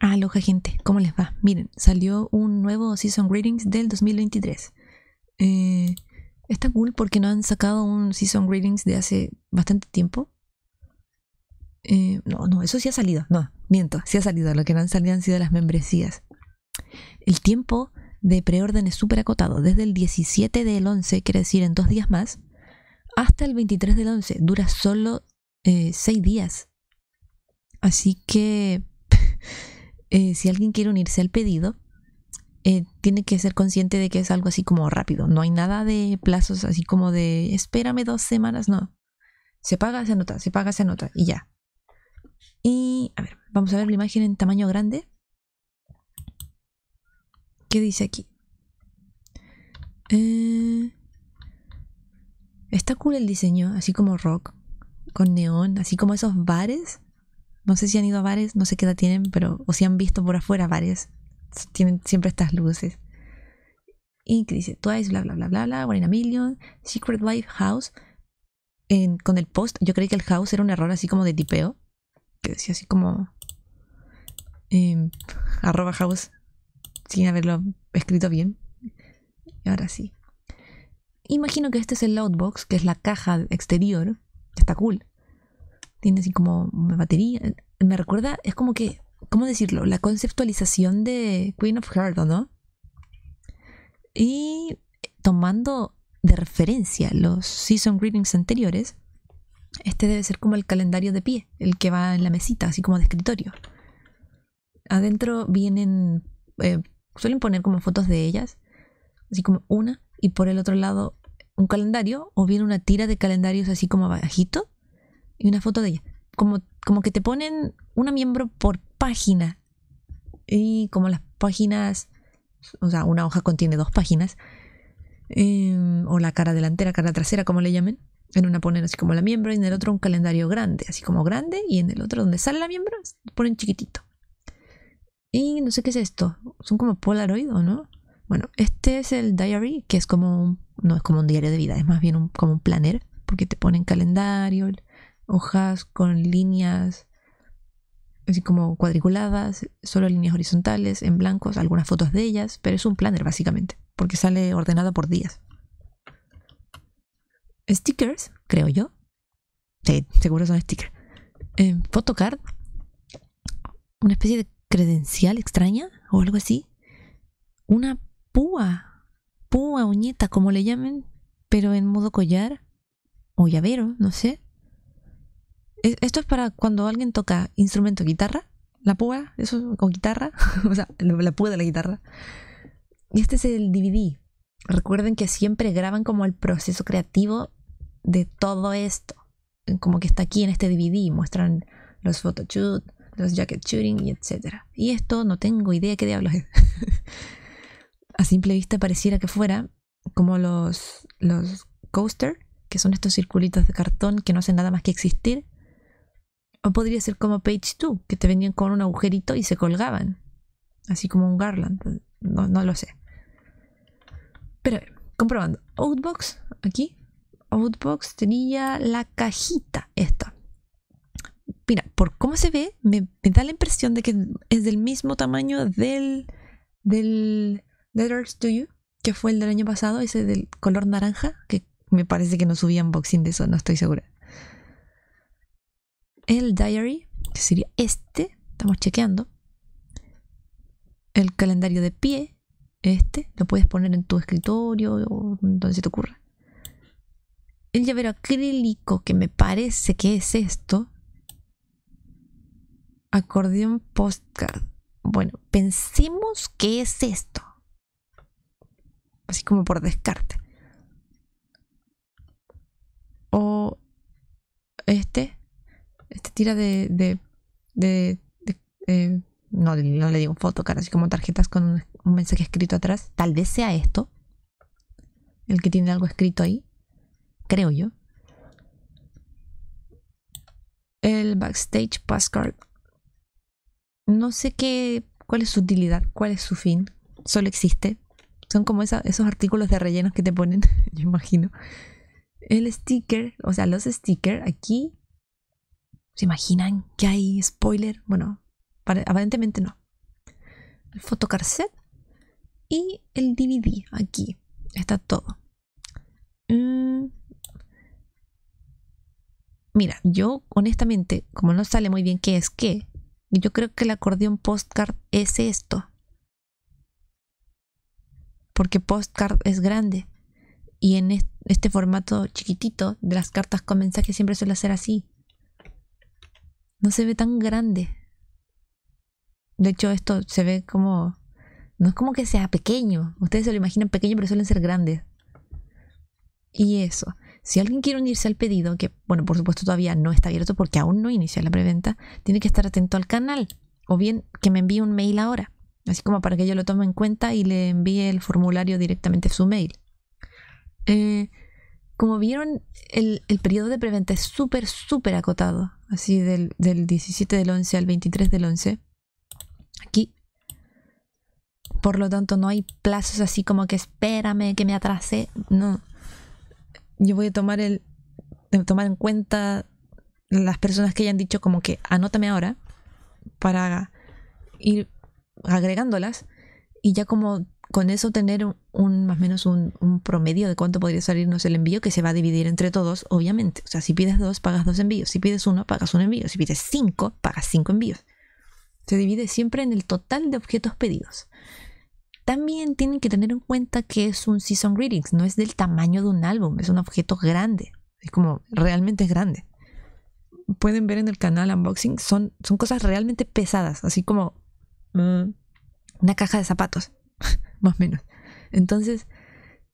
Aloha gente, ¿cómo les va? Miren, salió un nuevo Season Greetings del 2023. Eh, está cool porque no han sacado un Season Greetings de hace bastante tiempo. Eh, no, no, eso sí ha salido. No, miento, sí ha salido. Lo que no han salido han sido las membresías. El tiempo de preorden es súper acotado. Desde el 17 del 11, quiere decir en dos días más, hasta el 23 del 11. Dura solo eh, seis días. Así que... Eh, si alguien quiere unirse al pedido, eh, tiene que ser consciente de que es algo así como rápido. No hay nada de plazos así como de espérame dos semanas, no. Se paga, se anota, se paga, se anota y ya. Y a ver, vamos a ver la imagen en tamaño grande. ¿Qué dice aquí? Eh, está cool el diseño, así como rock, con neón, así como esos bares no sé si han ido a bares, no sé qué edad tienen, pero o si han visto por afuera bares. Tienen siempre estas luces. Y que dice Twice, bla, bla, bla, bla, bla, One in Million, Secret Life House. con el post, yo creí que el house era un error así como de tipeo. Que decía así como... Em, arroba house sin haberlo escrito bien. Y ahora sí. Imagino que este es el loudbox, que es la caja exterior. Está cool tiene así como una batería. Eh, me recuerda, es como que, ¿cómo decirlo? La conceptualización de Queen of Heart, no? Y tomando de referencia los season greetings anteriores, este debe ser como el calendario de pie, el que va en la mesita, así como de escritorio. Adentro vienen, eh, suelen poner como fotos de ellas, así como una, y por el otro lado un calendario, o bien una tira de calendarios así como bajito y una foto de ella. Como, como que te ponen una miembro por página. Y como las páginas, o sea, una hoja contiene dos páginas. Em, o la cara delantera, cara trasera, como le llamen. En una ponen así como la miembro y en el otro un calendario grande, así como grande. Y en el otro donde sale la miembro ponen chiquitito. Y no sé qué es esto. Son como Polaroid o no. Bueno, este es el diary, que es como un, no es como un diario de vida, es más bien como un planner, porque te ponen calendario, hojas con líneas así como cuadriculadas, solo líneas horizontales, en blancos, algunas fotos de ellas, pero es un planner básicamente, porque sale ordenado por días. Stickers, creo yo. Sí, seguro son stickers. Eh, em, photocard, una especie de credencial extraña o algo así. Una púa, púa, uñeta, como le llamen, pero en modo collar o llavero, no sé. Esto es para cuando alguien toca instrumento, guitarra, la púa, eso, o guitarra, o sea, la púa de la guitarra. Y este es el DVD. Recuerden que siempre graban como el proceso creativo de todo esto. Como que está aquí en este DVD, muestran los photo shoot, los jacket shooting y etc. Y esto no tengo idea qué diablos es. A simple vista pareciera que fuera como los, los coaster, que son estos circulitos de cartón que no hacen nada más que existir, o podría ser como Page 2, que te venían con un agujerito y se colgaban. Así como un garland. Pues, no, lo sé. Pero comprobando. Outbox, aquí. Outbox tenía la cajita esta. Mira, por cómo se ve, me, da la impresión de que es del mismo tamaño del, del Letters to You, que fue el del año pasado, ese del color naranja, que me parece que no subía unboxing de eso, no estoy segura el diary, que sería este, estamos chequeando. El calendario de pie, este, lo puedes poner en tu escritorio o donde se te ocurra. El llavero acrílico, que me parece que es esto. Acordeón postcard. Bueno, pensemos que es esto. Así como por descarte. O este. Este tira de. de, eh, no, no, le digo foto, cara, así como tarjetas con un, mensaje escrito atrás. Tal vez sea esto. El que tiene algo escrito ahí. Creo yo. El backstage passcard. No sé qué. cuál es su utilidad, cuál es su fin. Solo existe. Son como esos artículos de rellenos que te ponen, yo imagino. El sticker, o sea, los stickers aquí ¿Se imaginan que hay spoiler? Bueno, aparentemente no. El fotocarset y el DVD. Aquí está todo. Mm. Mira, yo honestamente, como no sale muy bien qué es qué, yo creo que el acordeón postcard es esto. Porque postcard es grande. Y en este formato chiquitito de las cartas con mensaje siempre suele ser así no se ve tan grande. De hecho, esto se ve como... No es como que sea pequeño. Ustedes se lo imaginan pequeño, pero suelen ser grandes. Y eso. Si alguien quiere unirse al pedido, que bueno, por supuesto todavía no está abierto porque aún no inicia la preventa, tiene que estar atento al canal. O bien que me envíe un mail ahora. Así como para que yo lo tome en cuenta y le envíe el formulario directamente a su mail. Eh, como vieron, el, el periodo de preventa es súper, súper acotado así del, 17 del 11 al 23 del 11, aquí. Por lo tanto, no hay plazos así como que espérame, que me atrase. No. Yo voy a tomar, el, tomar en cuenta las personas que hayan dicho como que anótame ahora para ir agregándolas y ya como con eso tener un, más o menos un, promedio de cuánto podría salirnos el envío que se va a dividir entre todos, obviamente. O sea, si pides dos, pagas dos envíos. Si pides uno, pagas un envío. Si pides cinco, pagas cinco envíos. Se divide siempre en el total de objetos pedidos. También tienen que tener en cuenta que es un Season Greetings, no es del tamaño de un álbum, es un objeto grande. Es como realmente es grande. Pueden ver en el canal unboxing, son, son cosas realmente pesadas, así como mm, una caja de zapatos. más o menos. Entonces,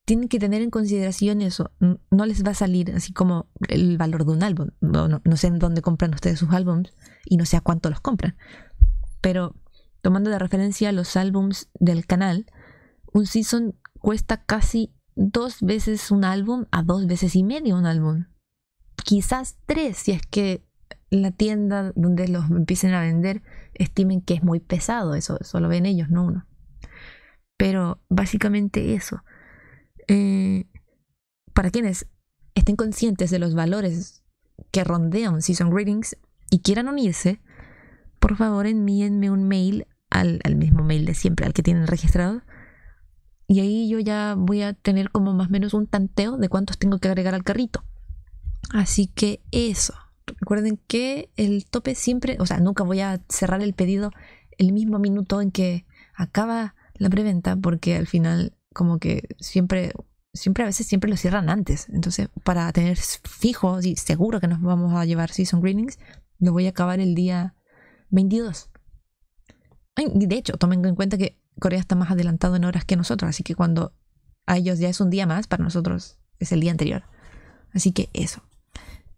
tienen que tener en consideración eso. No les va a salir así como el valor de un álbum. No, sé en dónde compran ustedes sus álbums y no sé a cuánto los compran. Pero tomando de referencia los álbums del canal, un season cuesta casi dos veces un álbum a dos veces y medio un álbum. Quizás tres, si es que la tienda donde los empiecen a vender estimen que es muy pesado eso, solo ven ellos, no uno. Pero básicamente eso. Eh, para quienes estén conscientes de los valores que rondean Season Greetings y quieran unirse, por favor envíenme un mail al, al mismo mail de siempre, al que tienen registrado. Y ahí yo ya voy a tener como más o menos un tanteo de cuántos tengo que agregar al carrito. Así que eso. Recuerden que el tope siempre, o sea, nunca voy a cerrar el pedido el mismo minuto en que acaba la preventa porque al final como que siempre, siempre a veces siempre lo cierran antes. Entonces para tener fijos y seguro que nos vamos a llevar Season Greetings, lo voy a acabar el día 22. de hecho, tomen en cuenta que Corea está más adelantado en horas que nosotros, así que cuando a ellos ya es un día más, para nosotros es el día anterior. Así que eso.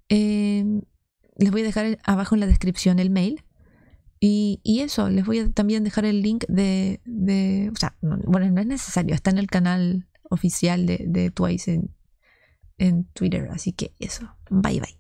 Eh, les voy a dejar abajo en la descripción el mail y, eso, les voy a también dejar el link de, o sea, bueno, no es necesario, está en el canal oficial de, Twice en Twitter, así que eso, bye bye.